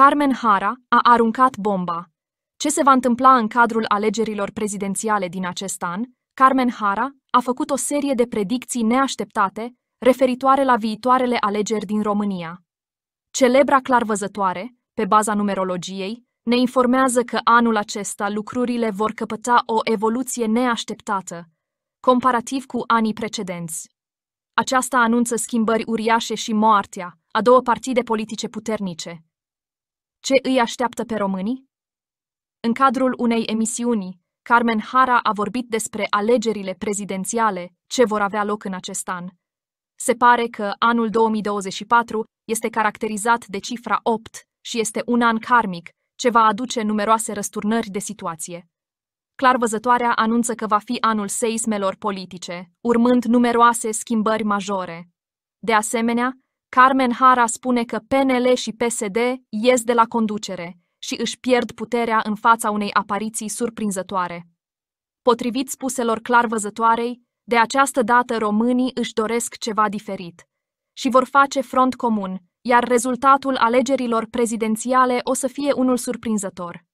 Carmen Hara a aruncat bomba. Ce se va întâmpla în cadrul alegerilor prezidențiale din acest an? Carmen Hara a făcut o serie de predicții neașteptate referitoare la viitoarele alegeri din România. Celebra clarvăzătoare, pe baza numerologiei, ne informează că anul acesta lucrurile vor căpăta o evoluție neașteptată, comparativ cu anii precedenți. Aceasta anunță schimbări uriașe și moartea a două partide politice puternice, ce îi așteaptă pe românii? În cadrul unei emisiuni, Carmen Hara a vorbit despre alegerile prezidențiale ce vor avea loc în acest an. Se pare că anul 2024 este caracterizat de cifra 8 și este un an karmic, ce va aduce numeroase răsturnări de situație. Clarvăzătoarea anunță că va fi anul seismelor politice, urmând numeroase schimbări majore. De asemenea, Carmen Hara spune că PNL și PSD ies de la conducere și își pierd puterea în fața unei apariții surprinzătoare. Potrivit spuselor clar văzătoarei, de această dată românii își doresc ceva diferit și vor face front comun, iar rezultatul alegerilor prezidențiale o să fie unul surprinzător.